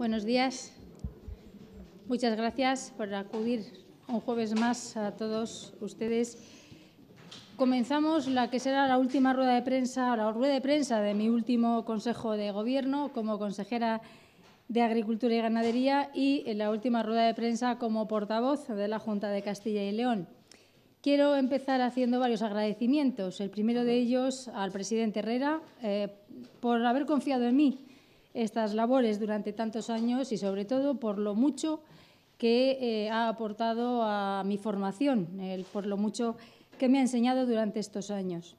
Buenos días. Muchas gracias por acudir un jueves más a todos ustedes. Comenzamos la que será la última rueda de prensa, la rueda de prensa de mi último Consejo de Gobierno como consejera de Agricultura y Ganadería y la última rueda de prensa como portavoz de la Junta de Castilla y León. Quiero empezar haciendo varios agradecimientos. El primero de ellos al presidente Herrera eh, por haber confiado en mí estas labores durante tantos años y, sobre todo, por lo mucho que eh, ha aportado a mi formación, por lo mucho que me ha enseñado durante estos años.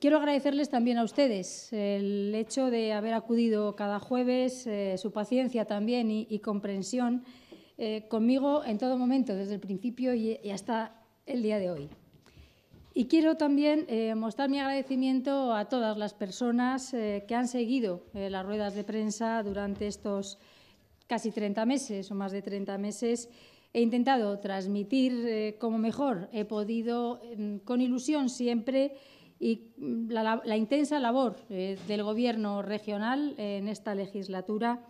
Quiero agradecerles también a ustedes el hecho de haber acudido cada jueves, eh, su paciencia también y, comprensión eh, conmigo en todo momento, desde el principio y hasta el día de hoy. Y quiero también eh, mostrar mi agradecimiento a todas las personas eh, que han seguido eh, las ruedas de prensa durante estos casi 30 meses o más de 30 meses. He intentado transmitir como mejor he podido, em, con ilusión siempre, y mm, la intensa labor del Gobierno regional en esta legislatura.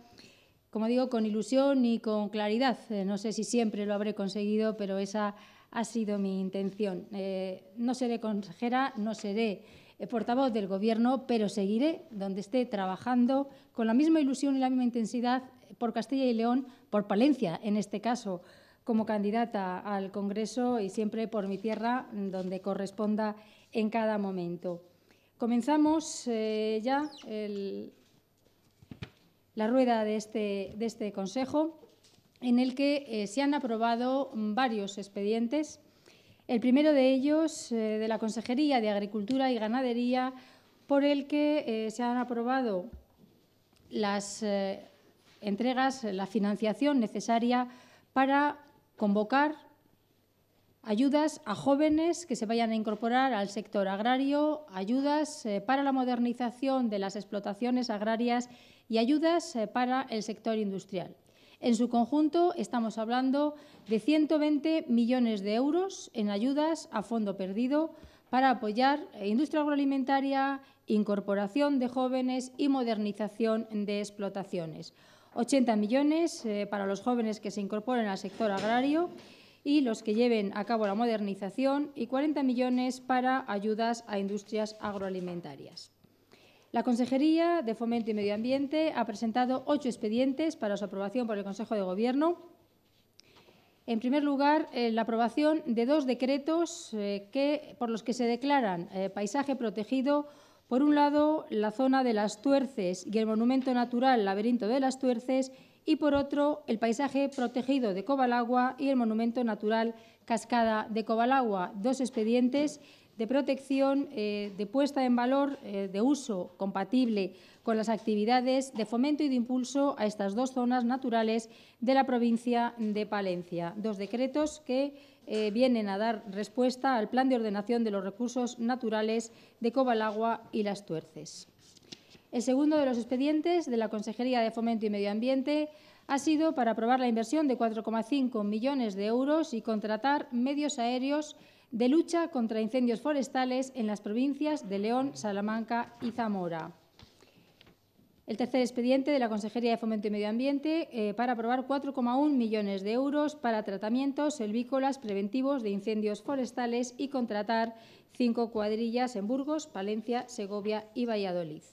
Como digo, con ilusión y con claridad. no sé si siempre lo habré conseguido, pero esa ha sido mi intención. Eh, no seré consejera, no seré eh, portavoz del Gobierno, pero seguiré donde esté trabajando con la misma ilusión y la misma intensidad eh, por Castilla y León, por Palencia en este caso, como candidata al Congreso y siempre por mi tierra, donde corresponda en cada momento. Comenzamos ya la rueda de este, de este Consejo en el que eh, se han aprobado varios expedientes. El primero de ellos, eh, de la Consejería de Agricultura y Ganadería, por el que eh, se han aprobado las entregas, la financiación necesaria para convocar ayudas a jóvenes que se vayan a incorporar al sector agrario, ayudas para la modernización de las explotaciones agrarias y ayudas para el sector industrial. En su conjunto, estamos hablando de 120 millones de euros en ayudas a fondo perdido para apoyar industria agroalimentaria, incorporación de jóvenes y modernización de explotaciones. 80 millones eh, para los jóvenes que se incorporen al sector agrario y los que lleven a cabo la modernización y 40 millones para ayudas a industrias agroalimentarias. La Consejería de Fomento y Medio Ambiente ha presentado ocho expedientes para su aprobación por el Consejo de Gobierno. En primer lugar, eh, la aprobación de dos decretos eh, que, por los que se declaran eh, paisaje protegido, por un lado, la zona de las Tuerces y el monumento natural Laberinto de las Tuerces, y por otro, el paisaje protegido de Cobalagua y el monumento natural Cascada de Cobalagua, dos expedientes de protección, eh, de puesta en valor, eh, de uso compatible con las actividades de fomento y de impulso a estas dos zonas naturales de la provincia de Palencia. Dos decretos que eh, vienen a dar respuesta al Plan de Ordenación de los Recursos Naturales de Cobalagua y Las Tuerces. El segundo de los expedientes de la Consejería de Fomento y Medio Ambiente ha sido para aprobar la inversión de 4,5 millones de euros y contratar medios aéreos de lucha contra incendios forestales en las provincias de León, Salamanca y Zamora. El tercer expediente de la Consejería de Fomento y Medio Ambiente eh, para aprobar 4,1 millones de euros para tratamientos selvícolas preventivos de incendios forestales y contratar cinco cuadrillas en Burgos, Palencia, Segovia y Valladolid.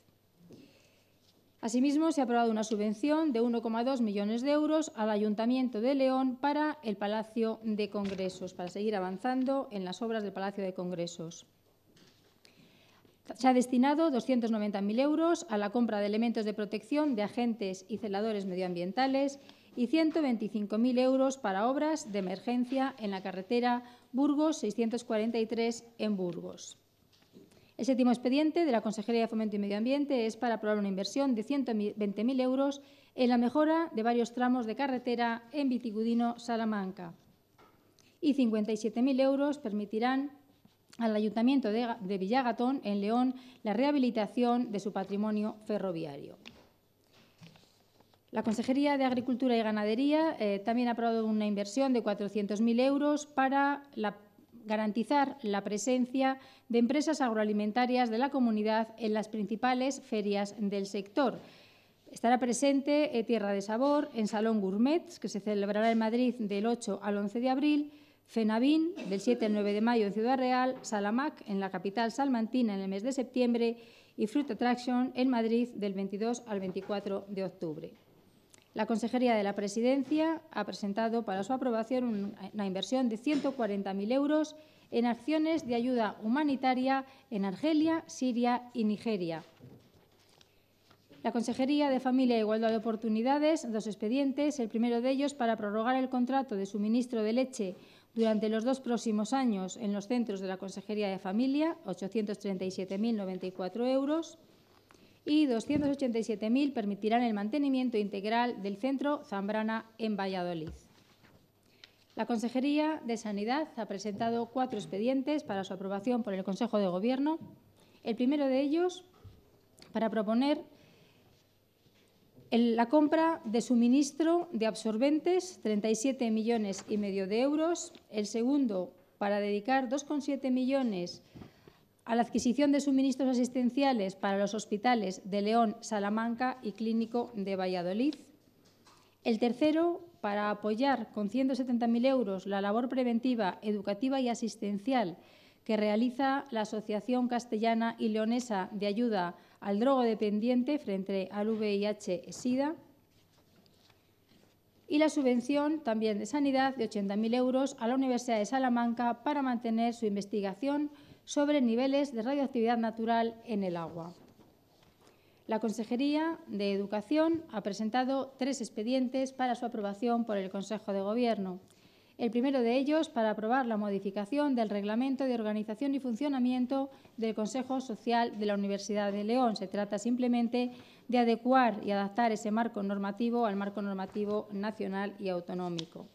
Asimismo, se ha aprobado una subvención de 1,2 millones de euros al Ayuntamiento de León para el Palacio de Congresos, para seguir avanzando en las obras del Palacio de Congresos. Se ha destinado 290.000 euros a la compra de elementos de protección de agentes y celadores medioambientales y 125.000 euros para obras de emergencia en la carretera Burgos 643 en Burgos. El séptimo expediente de la Consejería de Fomento y Medio Ambiente es para aprobar una inversión de 120.000 euros en la mejora de varios tramos de carretera en Vitigudino-Salamanca. Y 57.000 euros permitirán al Ayuntamiento de, Villagatón, en León, la rehabilitación de su patrimonio ferroviario. La Consejería de Agricultura y Ganadería eh, también ha aprobado una inversión de 400.000 euros para la garantizar la presencia de empresas agroalimentarias de la comunidad en las principales ferias del sector. Estará presente eh, Tierra de Sabor en Salón Gourmet, que se celebrará en Madrid del 8 al 11 de abril, Fenavín, del 7 al 9 de mayo en Ciudad Real, Salamac en la capital salmantina en el mes de septiembre y Fruit Attraction en Madrid del 22 al 24 de octubre. La Consejería de la Presidencia ha presentado para su aprobación una inversión de 140.000 euros en acciones de ayuda humanitaria en Argelia, Siria y Nigeria. La Consejería de Familia e Igualdad de Oportunidades, dos expedientes, el primero de ellos para prorrogar el contrato de suministro de leche durante los dos próximos años en los centros de la Consejería de Familia, 837.094 euros y 287.000 permitirán el mantenimiento integral del centro Zambrana en Valladolid. La Consejería de Sanidad ha presentado cuatro expedientes para su aprobación por el Consejo de Gobierno. El primero de ellos para proponer la compra de suministro de absorbentes, 37 millones y medio de euros. El segundo, para dedicar 2,7 millones a la adquisición de suministros asistenciales para los hospitales de León, Salamanca y Clínico de Valladolid. El tercero, para apoyar con 170.000 euros la labor preventiva, educativa y asistencial que realiza la Asociación Castellana y Leonesa de Ayuda al Drogodependiente frente al VIH-Sida. Y la subvención también de sanidad de 80.000 euros a la Universidad de Salamanca para mantener su investigación sobre niveles de radioactividad natural en el agua. La Consejería de Educación ha presentado tres expedientes para su aprobación por el Consejo de Gobierno. El primero de ellos para aprobar la modificación del Reglamento de Organización y Funcionamiento del Consejo Social de la Universidad de León. Se trata simplemente de adecuar y adaptar ese marco normativo al marco normativo nacional y autonómico.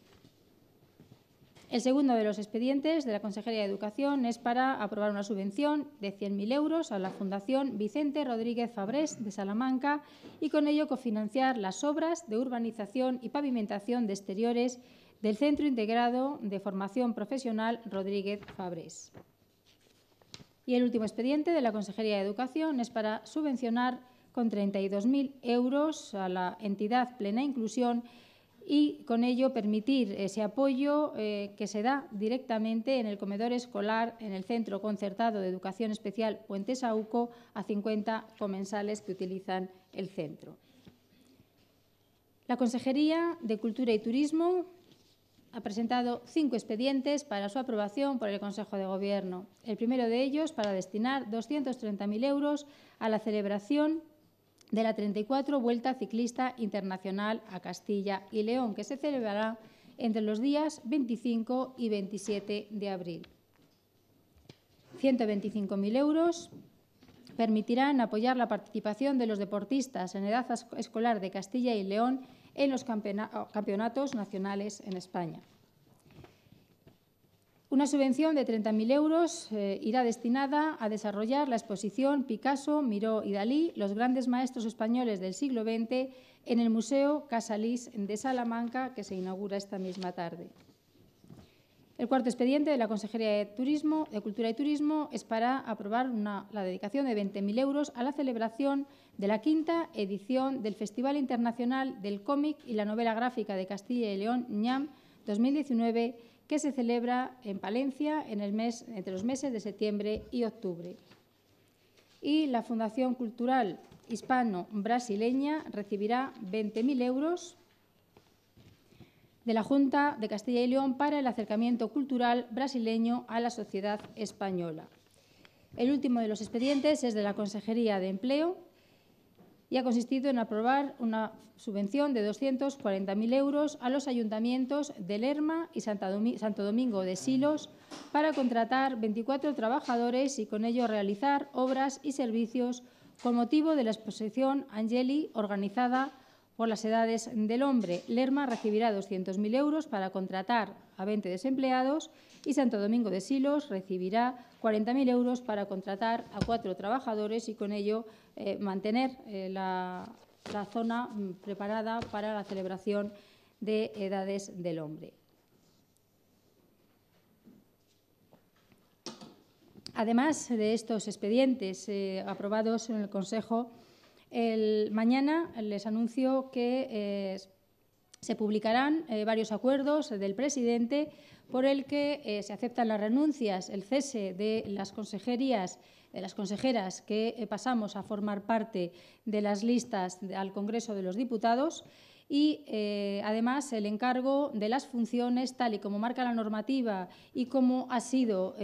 El segundo de los expedientes de la Consejería de Educación es para aprobar una subvención de 100.000 euros a la Fundación Vicente Rodríguez Fabrés de Salamanca y con ello cofinanciar las obras de urbanización y pavimentación de exteriores del Centro Integrado de Formación Profesional Rodríguez Fabrés. Y el último expediente de la Consejería de Educación es para subvencionar con 32.000 euros a la entidad Plena Inclusión y con ello permitir ese apoyo eh, que se da directamente en el comedor escolar, en el Centro Concertado de Educación Especial Puente a 50 comensales que utilizan el centro. La Consejería de Cultura y Turismo ha presentado cinco expedientes para su aprobación por el Consejo de Gobierno. El primero de ellos para destinar 230.000 euros a la celebración de la 34 Vuelta Ciclista Internacional a Castilla y León, que se celebrará entre los días 25 y 27 de abril. 125.000 euros permitirán apoyar la participación de los deportistas en edad escolar de Castilla y León en los campeonatos nacionales en España. Una subvención de 30.000 euros eh, irá destinada a desarrollar la exposición Picasso, Miró y Dalí, los grandes maestros españoles del siglo XX, en el Museo Casalís de Salamanca, que se inaugura esta misma tarde. El cuarto expediente de la Consejería de, Turismo, de Cultura y Turismo es para aprobar la dedicación de 20.000 euros a la celebración de la quinta edición del Festival Internacional del Cómic y la Novela Gráfica de Castilla y León, ñam 2019 que se celebra en Palencia en el mes, entre los meses de septiembre y octubre. Y la Fundación Cultural Hispano-Brasileña recibirá 20.000 euros de la Junta de Castilla y León para el acercamiento cultural brasileño a la sociedad española. El último de los expedientes es de la Consejería de Empleo y ha consistido en aprobar una subvención de 240.000 euros a los ayuntamientos de Lerma y Santo Domingo de Silos para contratar 24 trabajadores y con ello realizar obras y servicios con motivo de la exposición Angeli organizada por las edades del hombre. Lerma recibirá 200.000 euros para contratar a 20 desempleados y Santo Domingo de Silos recibirá 40.000 euros para contratar a cuatro trabajadores y con ello eh, mantener eh, la, zona mm, preparada para la celebración de edades del hombre. Además de estos expedientes eh, aprobados en el Consejo, mañana les anuncio que eh, se publicarán eh, varios acuerdos del presidente por el que eh, se aceptan las renuncias, el cese de las consejerías, de las consejeras que pasamos a formar parte de las listas al Congreso de los Diputados y, además, el encargo de las funciones, tal y como marca la normativa y como ha sido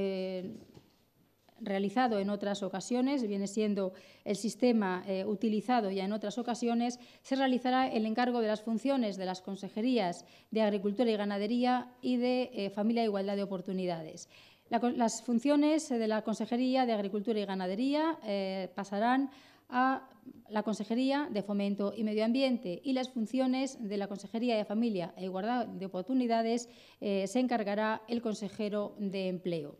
realizado en otras ocasiones, viene siendo el sistema eh, utilizado ya en otras ocasiones, se realizará el encargo de las funciones de las consejerías de Agricultura y Ganadería y de eh, Familia e Igualdad de Oportunidades. las funciones de la Consejería de Agricultura y Ganadería eh, pasarán a la Consejería de Fomento y Medio Ambiente y las funciones de la Consejería de Familia e Igualdad de Oportunidades se encargará el consejero de Empleo.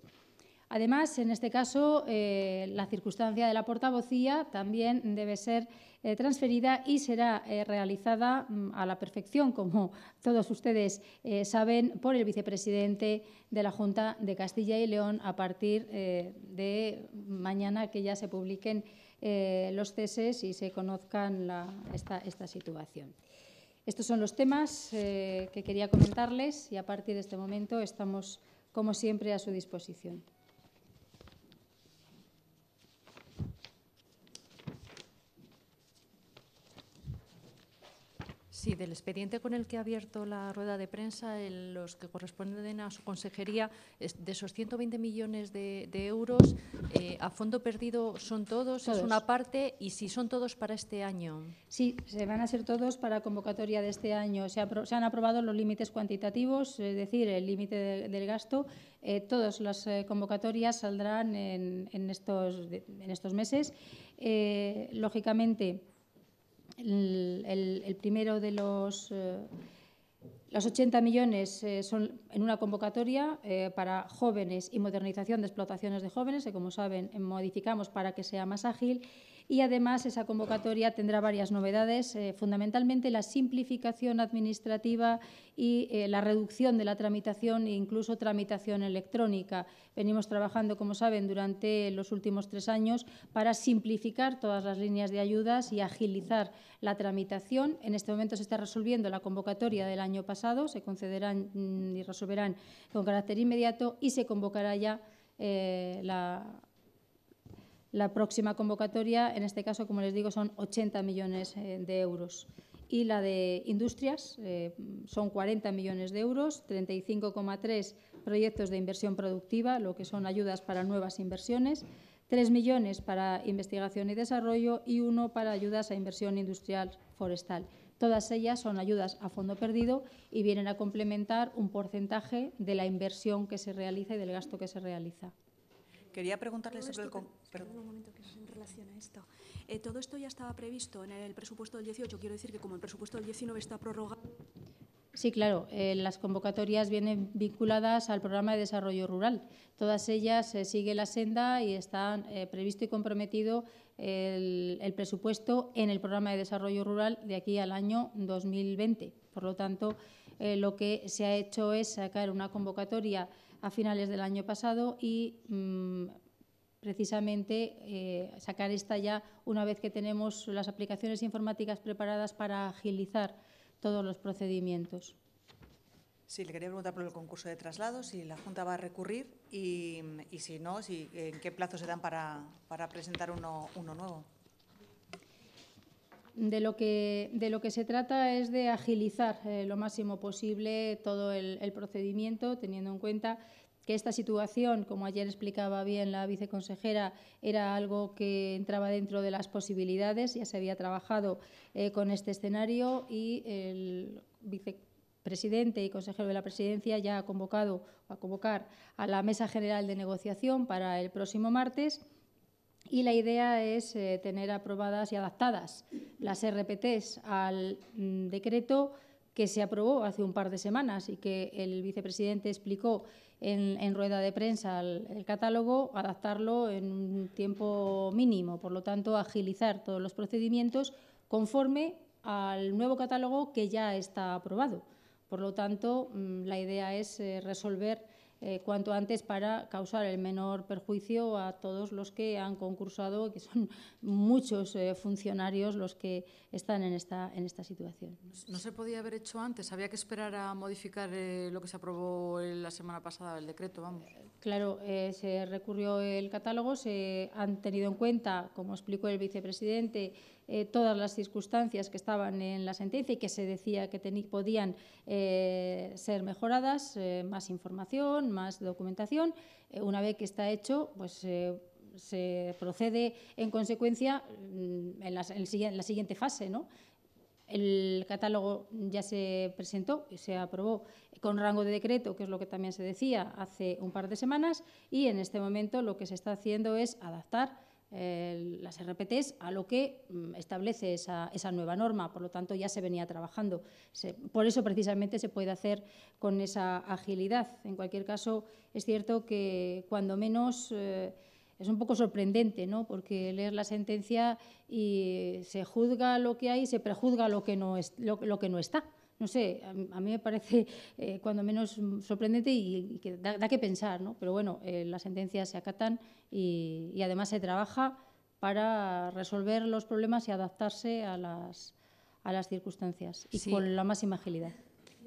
Además, en este caso, eh, la circunstancia de la portavocía también debe ser eh, transferida y será eh, realizada mm, a la perfección, como todos ustedes saben, por el vicepresidente de la Junta de Castilla y León a partir de mañana que ya se publiquen los ceses y se conozcan esta, situación. Estos son los temas que quería comentarles y a partir de este momento estamos, como siempre, a su disposición. Sí, del expediente con el que ha abierto la rueda de prensa, los que corresponden a su consejería, de esos 120 millones de, euros, eh, a fondo perdido son todos, es una parte, y si son todos para este año. Sí, se van a ser todos para convocatoria de este año. Se, han aprobado los límites cuantitativos, es decir, el límite del gasto. Eh, todas las eh, convocatorias saldrán en, estos, en estos meses. lógicamente, el, primero de los, eh, los 80 millones eh, son en una convocatoria eh, para jóvenes y modernización de explotaciones de jóvenes, que como saben modificamos para que sea más ágil y además esa convocatoria tendrá varias novedades, eh, fundamentalmente la simplificación administrativa y eh, la reducción de la tramitación e incluso tramitación electrónica. Venimos trabajando, como saben, durante los últimos tres años para simplificar todas las líneas de ayudas y agilizar la tramitación. En este momento se está resolviendo la convocatoria del año pasado, se concederán mm, y resolverán con carácter inmediato y se convocará ya eh, la la próxima convocatoria, en este caso, como les digo, son 80 millones eh, de euros. Y la de industrias eh, son 40 millones de euros, 35,3 proyectos de inversión productiva, lo que son ayudas para nuevas inversiones, 3 millones para investigación y desarrollo y uno para ayudas a inversión industrial forestal. Todas ellas son ayudas a fondo perdido y vienen a complementar un porcentaje de la inversión que se realiza y del gasto que se realiza. Quería preguntarle sobre el... un momento, que en relación a esto. Eh, todo esto ya estaba previsto en el presupuesto del 18. Quiero decir que como el presupuesto del 19 está prorrogado... Sí, claro. Eh, las convocatorias vienen vinculadas al programa de desarrollo rural. Todas ellas eh, siguen la senda y está previsto y comprometido el, el, presupuesto en el programa de desarrollo rural de aquí al año 2020. Por lo tanto, lo que se ha hecho es sacar una convocatoria a finales del año pasado y mm, precisamente eh, sacar esta ya una vez que tenemos las aplicaciones informáticas preparadas para agilizar todos los procedimientos. Sí, le quería preguntar por el concurso de traslados, si la Junta va a recurrir y, si no, si, en qué plazo se dan para, presentar uno nuevo de lo que, de lo que se trata es de agilizar eh, lo máximo posible todo el, procedimiento, teniendo en cuenta que esta situación, como ayer explicaba bien la viceconsejera, era algo que entraba dentro de las posibilidades, ya se había trabajado eh, con este escenario y el vicepresidente y consejero de la presidencia ya ha convocado a convocar a la mesa general de negociación para el próximo martes y la idea es eh, tener aprobadas y adaptadas las RPTs al mm, decreto que se aprobó hace un par de semanas y que el vicepresidente explicó en, rueda de prensa el, catálogo, adaptarlo en un tiempo mínimo, por lo tanto, agilizar todos los procedimientos conforme al nuevo catálogo que ya está aprobado. Por lo tanto, mm, la idea es eh, resolver eh, cuanto antes para causar el menor perjuicio a todos los que han concursado, que son muchos eh, funcionarios los que están en esta, en esta situación. No se podía haber hecho antes, había que esperar a modificar eh, lo que se aprobó la semana pasada, el decreto, vamos. Claro, se recurrió el catálogo, se han tenido en cuenta, como explicó el vicepresidente, eh, todas las circunstancias que estaban en la sentencia y que se decía que podían eh, ser mejoradas, eh, más información, más documentación. una vez que está hecho, pues se procede en consecuencia mm, en la, en la siguiente fase, ¿no? El catálogo ya se presentó y se aprobó con rango de decreto, que es lo que también se decía hace un par de semanas, y en este momento lo que se está haciendo es adaptar las RPTs a lo que mm, establece esa, nueva norma. Por lo tanto, ya se venía trabajando. por eso, precisamente, se puede hacer con esa agilidad. En cualquier caso, es cierto que cuando menos... Eh, es un poco sorprendente, ¿no? Porque leer la sentencia y se juzga lo que hay y se prejuzga lo que no, es, lo que no está no sé, a, mí me parece eh, cuando menos sorprendente y, da, que pensar, ¿no? Pero bueno, eh, las sentencias se acatan y, además se trabaja para resolver los problemas y adaptarse a las, a las circunstancias y con la máxima agilidad.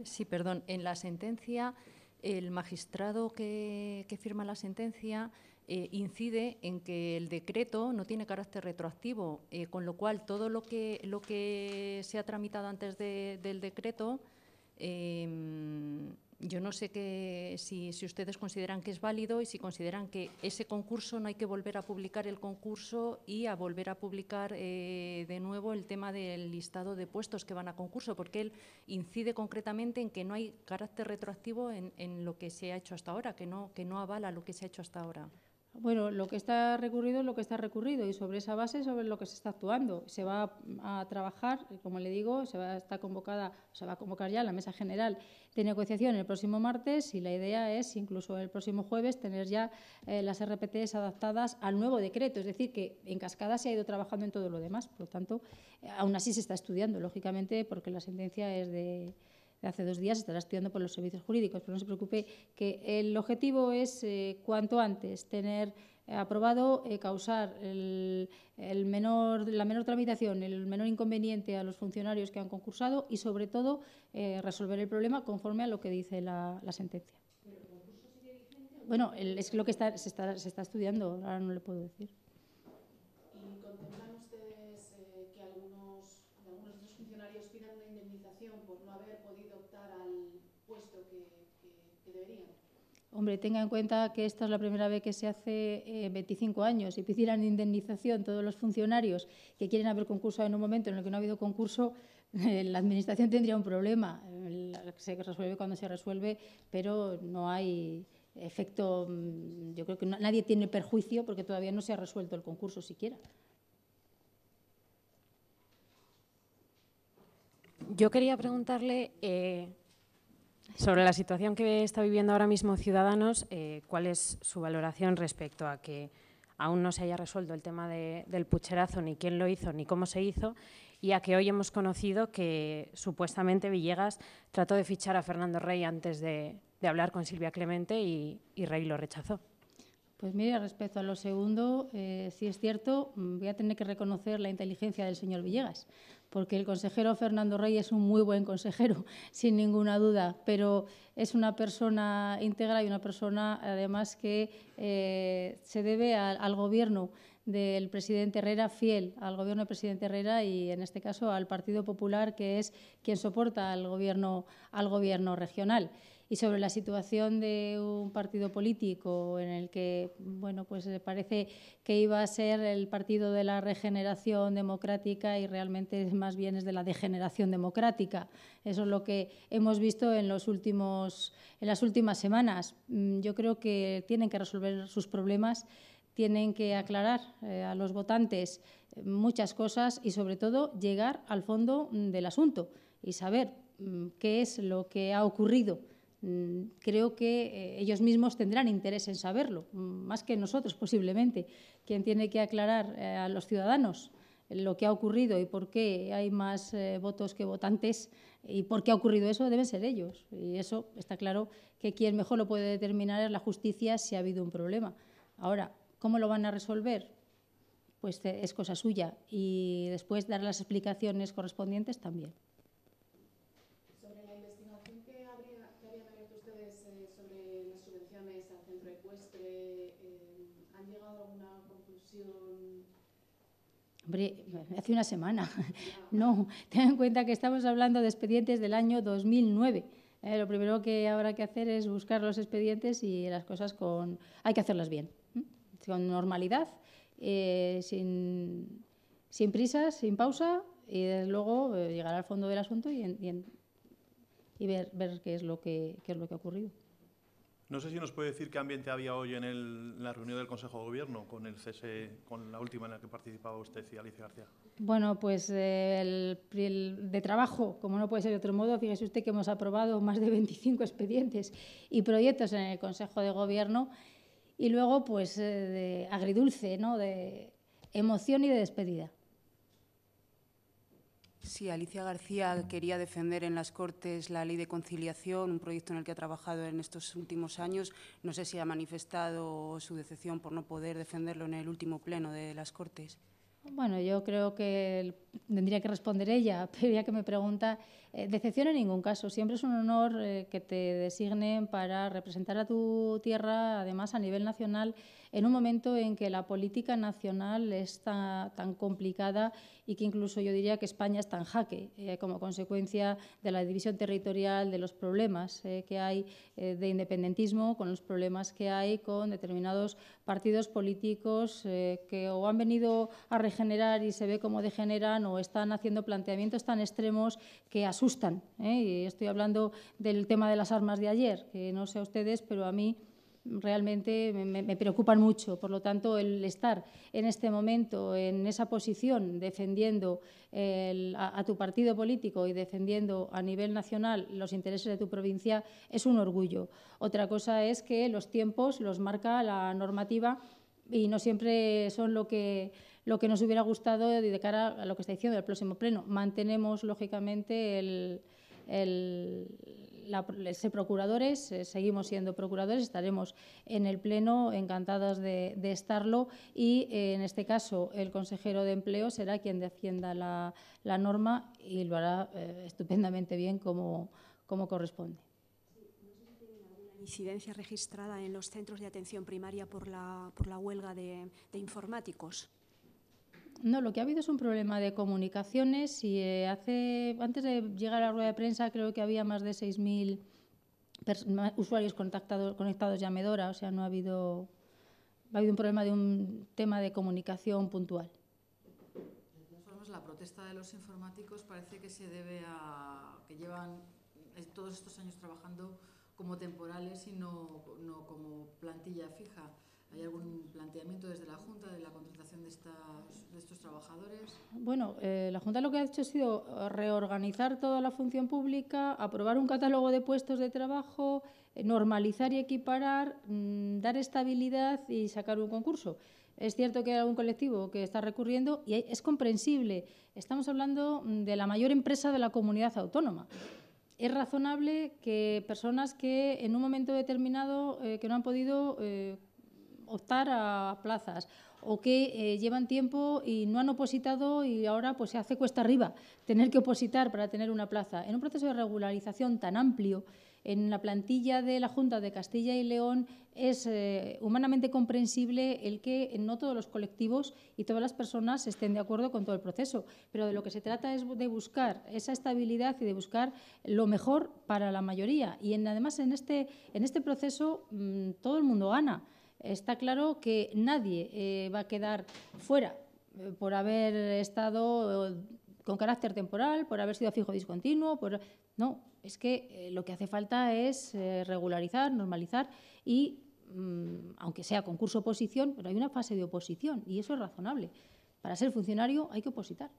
Sí, perdón, en la sentencia el magistrado que firma la sentencia eh, incide en que el decreto no tiene carácter retroactivo, eh, con lo cual todo lo que, lo que se ha tramitado antes del decreto, em, yo no sé si, si, ustedes consideran que es válido y si consideran que ese concurso no hay que volver a publicar el concurso y a volver a publicar eh, de nuevo el tema del listado de puestos que van a concurso, porque él incide concretamente en que no hay carácter retroactivo en, en lo que se ha hecho hasta ahora, que no, que no avala lo que se ha hecho hasta ahora. Bueno, lo que está recurrido es lo que está recurrido y sobre esa base sobre lo que se está actuando. Se va a, trabajar, como le digo, se va a estar convocada, se va a convocar ya la mesa general de negociación el próximo martes y la idea es incluso el próximo jueves tener ya eh, las RPTs adaptadas al nuevo decreto, es decir, que en cascada se ha ido trabajando en todo lo demás, por lo tanto, eh, aún así se está estudiando, lógicamente, porque la sentencia es de hace dos días, estará estudiando por los servicios jurídicos, pero no se preocupe que el objetivo es eh, cuanto antes tener eh, aprobado eh, causar el, menor, la menor tramitación, el menor inconveniente a los funcionarios que han concursado y, sobre todo, resolver el problema conforme a lo que dice la, sentencia. Bueno, es lo que se está estudiando, ahora no le puedo decir. Hombre, tenga en cuenta que esta es la primera vez que se hace eh, 25 años. Si pidieran indemnización todos los funcionarios que quieren haber concurso en un momento en el que no ha habido concurso, eh, la Administración tendría un problema. Se resuelve cuando se resuelve, pero no hay efecto. Mm, yo creo que nadie tiene perjuicio porque todavía no se ha resuelto el concurso siquiera. Yo quería preguntarle. Eh, sobre la situación que está viviendo ahora mismo Ciudadanos, eh, ¿cuál es su valoración respecto a que aún no se haya resuelto el tema del pucherazo, ni quién lo hizo, ni cómo se hizo, y a que hoy hemos conocido que supuestamente Villegas trató de fichar a Fernando Rey antes de, hablar con Silvia Clemente y Rey lo rechazó? Pues mire, respecto a lo segundo, eh, si es cierto, mm, voy a tener que reconocer la inteligencia del señor Villegas, porque el consejero Fernando Rey es un muy buen consejero, sin ninguna duda, pero es una persona íntegra y una persona, además, que eh, se debe al gobierno del presidente Herrera, fiel al gobierno del presidente Herrera y, en este caso, al Partido Popular, que es quien soporta al gobierno, al gobierno regional y sobre la situación de un partido político en el que, bueno, pues eh, parece que iba a ser el partido de la regeneración democrática y realmente más bien es de la degeneración democrática. Eso es lo que hemos visto en, los últimos, en las últimas semanas. Mm, yo creo que tienen que resolver sus problemas tienen que aclarar eh, a los votantes eh, muchas cosas y, sobre todo, llegar al fondo mm, del asunto y saber mm, qué es lo que ha ocurrido Mm, creo que eh, ellos mismos tendrán interés en saberlo, mm, más que nosotros posiblemente. Quien tiene que aclarar eh, a los ciudadanos lo que ha ocurrido y por qué hay más eh, votos que votantes y por qué ha ocurrido eso deben ser ellos. Y eso está claro que quien mejor lo puede determinar es la justicia si ha habido un problema. Ahora, ¿cómo lo van a resolver? Pues es cosa suya y después dar las explicaciones correspondientes también. hace una semana. No, ten en cuenta que estamos hablando de expedientes del año 2009. Eh, lo primero que habrá que hacer es buscar los expedientes y las cosas con... Hay que hacerlas bien, con normalidad, eh, sin, sin prisas, sin pausa, y luego eh, llegar al fondo del asunto y, ver, ver qué, es lo que, qué es lo que ha ocurrido. No sé si nos puede decir qué ambiente había hoy en, la reunión del Consejo de Gobierno con el cese, con la última en la que participaba usted y Alicia García. Bueno, pues eh, el, de trabajo, como no puede ser de otro modo, fíjese usted que hemos aprobado más de 25 expedientes y proyectos en el Consejo de Gobierno y luego, pues, eh, de agridulce, ¿no? De emoción y de despedida. Sí, Alicia García quería defender en las Cortes la ley de conciliación, un proyecto en el que ha trabajado en estos últimos años. No sé si ha manifestado su decepción por no poder defenderlo en el último pleno de las Cortes. Bueno, yo creo que tendría que responder ella, pero ya que me pregunta, eh, decepción en ningún caso. Siempre es un honor eh, que te designen para representar a tu tierra, además a nivel nacional en un momento en que la política nacional está tan complicada y que incluso yo diría que España está en jaque eh, como consecuencia de la división territorial, de los problemas eh, que hay eh, de independentismo, con los problemas que hay con determinados partidos políticos que o han venido a regenerar y se ve cómo degeneran o están haciendo planteamientos tan extremos que asustan. Y estoy hablando del tema de las armas de ayer, que no sé a ustedes, pero a mí realmente me, preocupan mucho. Por lo tanto, el estar en este momento en esa posición defendiendo a, tu partido político y defendiendo a nivel nacional los intereses de tu provincia es un orgullo. Otra cosa es que los tiempos los marca la normativa y no siempre son lo que lo que nos hubiera gustado de cara a lo que está diciendo el próximo pleno. Mantenemos, lógicamente, el la, procuradores, eh, seguimos siendo procuradores, estaremos en el Pleno encantados de, estarlo y eh, en este caso el consejero de empleo será quien defienda la, la norma y lo hará eh, estupendamente bien como, corresponde. no sé si alguna incidencia registrada en los centros de atención primaria por la, por la huelga de informáticos. No, lo que ha habido es un problema de comunicaciones y eh, hace, antes de llegar a la rueda de prensa creo que había más de 6.000 usuarios conectados ya Medora, o sea, no ha habido, un problema de un tema de comunicación puntual. De la protesta de los informáticos parece que se debe a que llevan todos estos años trabajando como temporales y no como plantilla fija. ¿Hay algún planteamiento desde la Junta de la contratación de, estos trabajadores? Bueno, eh, la Junta lo que ha hecho ha sido reorganizar toda la función pública, aprobar un catálogo de puestos de trabajo, eh, normalizar y equiparar, mm, dar estabilidad y sacar un concurso. Es cierto que hay algún colectivo que está recurriendo y es comprensible. Estamos hablando mm, de la mayor empresa de la comunidad autónoma es razonable que personas que en un momento determinado eh, que no han podido optar a plazas o que eh, llevan tiempo y no han opositado y ahora pues se hace cuesta arriba tener que opositar para tener una plaza. En un proceso de regularización tan amplio, en la plantilla de la Junta de Castilla y León es eh, humanamente comprensible el que no todos los colectivos y todas las personas estén de acuerdo con todo el proceso, pero de lo que se trata es de buscar esa estabilidad y de buscar lo mejor para la mayoría. Y además en este, en este proceso mm, todo el mundo gana está claro que nadie eh, va a quedar fuera eh, por haber estado eh, con carácter temporal, por haber sido fijo discontinuo, no, es que lo que hace falta es regularizar, normalizar y, mm, aunque sea concurso oposición, pero hay una fase de oposición y eso es razonable. Para ser funcionario hay que opositar.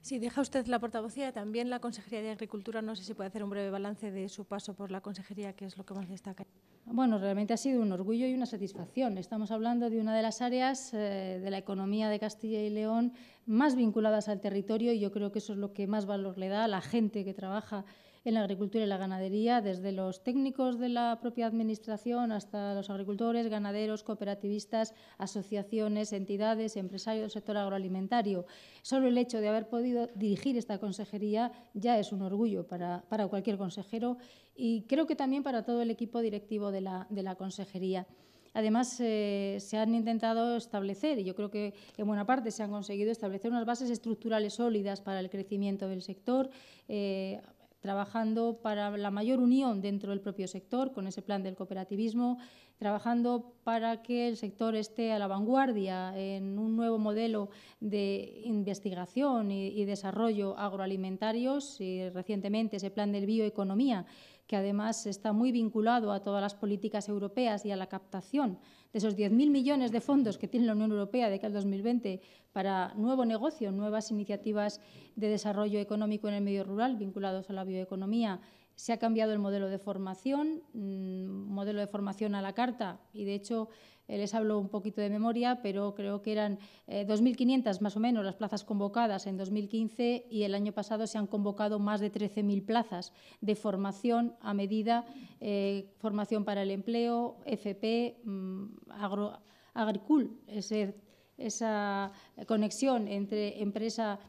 Si deja usted la portavocía, también la Consejería de Agricultura, no sé si puede hacer un breve balance de su paso por la Consejería, que es lo que más destaca. Bueno, realmente ha sido un orgullo y una satisfacción. Estamos hablando de una de las áreas eh, de la economía de Castilla y León más vinculadas al territorio y yo creo que eso es lo que más valor le da a la gente que trabaja en la agricultura y la ganadería, desde los técnicos de la propia Administración hasta los agricultores, ganaderos, cooperativistas, asociaciones, entidades, empresarios del sector agroalimentario. Solo el hecho de haber podido dirigir esta consejería ya es un orgullo para cualquier consejero y creo que también para todo el equipo directivo de la, consejería. Además, eh, se han intentado establecer, y yo creo que en buena parte se han conseguido establecer unas bases estructurales sólidas para el crecimiento del sector, eh, trabajando para la mayor unión dentro del propio sector, con ese plan del cooperativismo, trabajando para que el sector esté a la vanguardia en un nuevo modelo de investigación y, desarrollo agroalimentarios y recientemente ese plan del bioeconomía que además está muy vinculado a todas las políticas europeas y a la captación de esos 10.000 millones de fondos que tiene la Unión Europea de que al 2020 para nuevo negocio, nuevas iniciativas de desarrollo económico en el medio rural vinculados a la bioeconomía, se ha cambiado el modelo de formación, mm, modelo de formación a la carta, y de hecho eh, les hablo un poquito de memoria, pero creo que eran 2.500 eh, más o menos las plazas convocadas en 2015 y el año pasado se han convocado más de 13.000 plazas de formación a medida, eh, formación para el empleo, FP, mm, Agricul, esa conexión entre empresa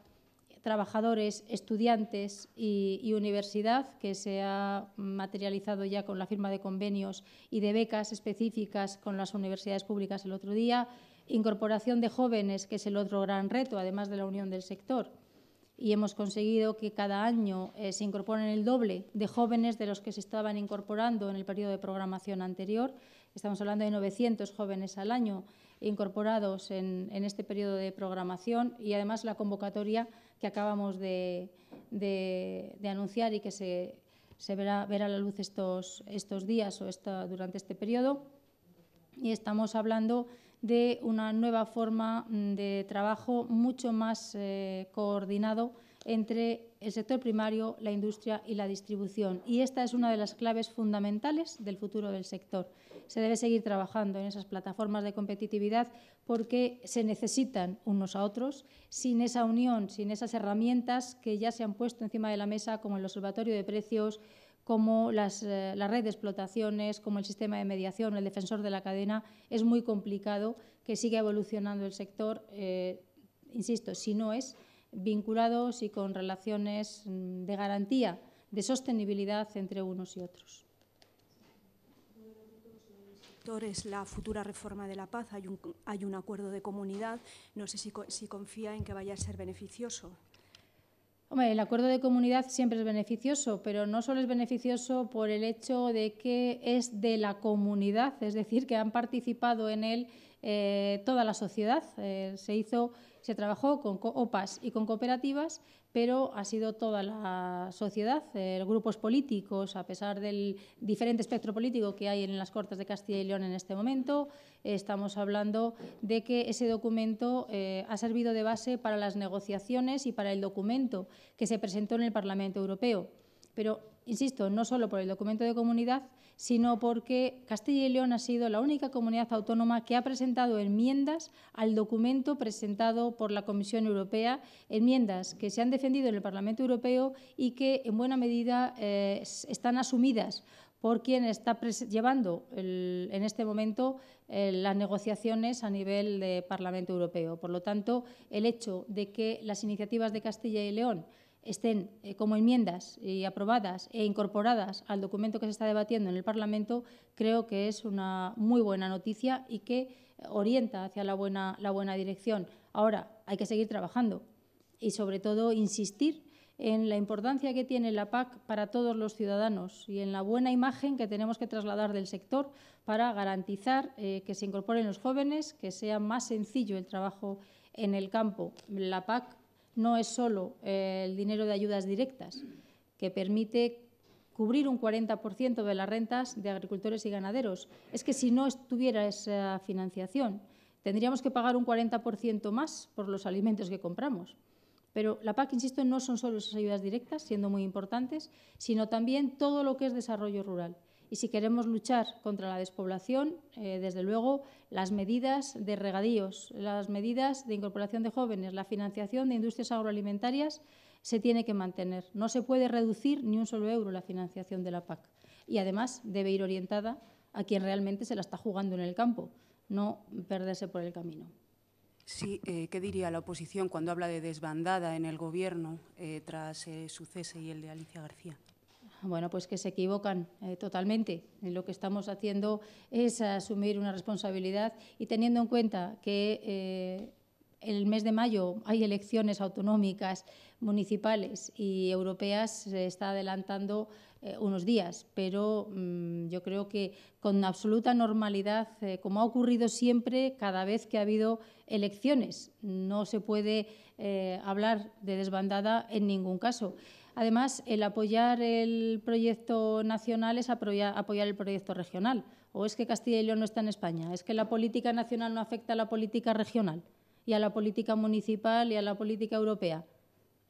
trabajadores, estudiantes y, universidad, que se ha materializado ya con la firma de convenios y de becas específicas con las universidades públicas el otro día, incorporación de jóvenes, que es el otro gran reto, además de la unión del sector. Y hemos conseguido que cada año eh, se incorporen el doble de jóvenes de los que se estaban incorporando en el periodo de programación anterior. Estamos hablando de 900 jóvenes al año incorporados en, en este periodo de programación y además la convocatoria que acabamos de, anunciar y que se, verá, a la luz estos, días o durante este periodo. Y estamos hablando de una nueva forma mm, de trabajo mucho más eh, coordinado entre el sector primario, la industria y la distribución. Y esta es una de las claves fundamentales del futuro del sector. Se debe seguir trabajando en esas plataformas de competitividad porque se necesitan unos a otros. Sin esa unión, sin esas herramientas que ya se han puesto encima de la mesa, como el Observatorio de Precios, como eh, la red de explotaciones, como el sistema de mediación, el defensor de la cadena, es muy complicado que siga evolucionando el sector, eh, insisto, si no es vinculados y con relaciones mm, de garantía, de sostenibilidad entre unos y otros es la futura reforma de la paz, hay un, hay un acuerdo de comunidad, no sé si, confía en que vaya a ser beneficioso. el acuerdo de comunidad siempre es beneficioso, pero no solo es beneficioso por el hecho de que es de la comunidad, es decir, que han participado en él eh, toda la sociedad. Eh, se hizo se trabajó con OPAs y con cooperativas, pero ha sido toda la sociedad, eh, grupos políticos, a pesar del diferente espectro político que hay en las Cortes de Castilla y León en este momento, estamos hablando de que ese documento eh, ha servido de base para las negociaciones y para el documento que se presentó en el Parlamento Europeo. Pero insisto, no solo por el documento de comunidad, sino porque Castilla y León ha sido la única comunidad autónoma que ha presentado enmiendas al documento presentado por la Comisión Europea, enmiendas que se han defendido en el Parlamento Europeo y que en buena medida eh, están asumidas por quien está llevando en este momento eh, las negociaciones a nivel de Parlamento Europeo. Por lo tanto, el hecho de que las iniciativas de Castilla y León estén eh, como enmiendas eh, aprobadas e incorporadas al documento que se está debatiendo en el Parlamento, creo que es una muy buena noticia y que orienta hacia la buena, la buena dirección. Ahora, hay que seguir trabajando y, sobre todo, insistir en la importancia que tiene la PAC para todos los ciudadanos y en la buena imagen que tenemos que trasladar del sector para garantizar eh, que se incorporen los jóvenes, que sea más sencillo el trabajo en el campo. La PAC no es solo eh, el dinero de ayudas directas, que permite cubrir un 40% de las rentas de agricultores y ganaderos. Es que si no estuviera esa financiación, tendríamos que pagar un 40% más por los alimentos que compramos. Pero la PAC, insisto, no son solo esas ayudas directas, siendo muy importantes, sino también todo lo que es desarrollo rural. Y si queremos luchar contra la despoblación, eh, desde luego, las medidas de regadíos, las medidas de incorporación de jóvenes, la financiación de industrias agroalimentarias se tiene que mantener. No se puede reducir ni un solo euro la financiación de la PAC. Y además debe ir orientada a quien realmente se la está jugando en el campo, no perderse por el camino. Sí, eh, ¿qué diría la oposición cuando habla de desbandada en el Gobierno eh, tras su cese y el de Alicia García? bueno, pues que se equivocan eh, totalmente. Eh, lo que estamos haciendo es asumir una responsabilidad y teniendo en cuenta que en eh, el mes de mayo hay elecciones autonómicas, municipales y europeas, se está adelantando unos días, pero mm, yo creo que con absoluta normalidad, como ha ocurrido siempre cada vez que ha habido elecciones, no se puede hablar de desbandada en ningún caso. Además, el apoyar el proyecto nacional es apoyar, el proyecto regional. ¿O es que Castilla y León no está en España? ¿Es que la política nacional no afecta a la política regional y a la política municipal y a la política europea?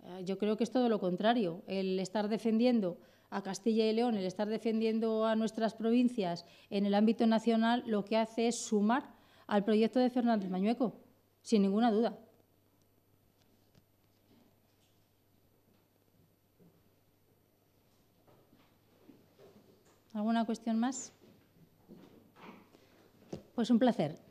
Eh, yo creo que es todo lo contrario. El estar defendiendo a Castilla y León, el estar defendiendo a nuestras provincias en el ámbito nacional, lo que hace es sumar al proyecto de Fernández Mañueco, sin ninguna duda. ¿Alguna cuestión más? Pues un placer.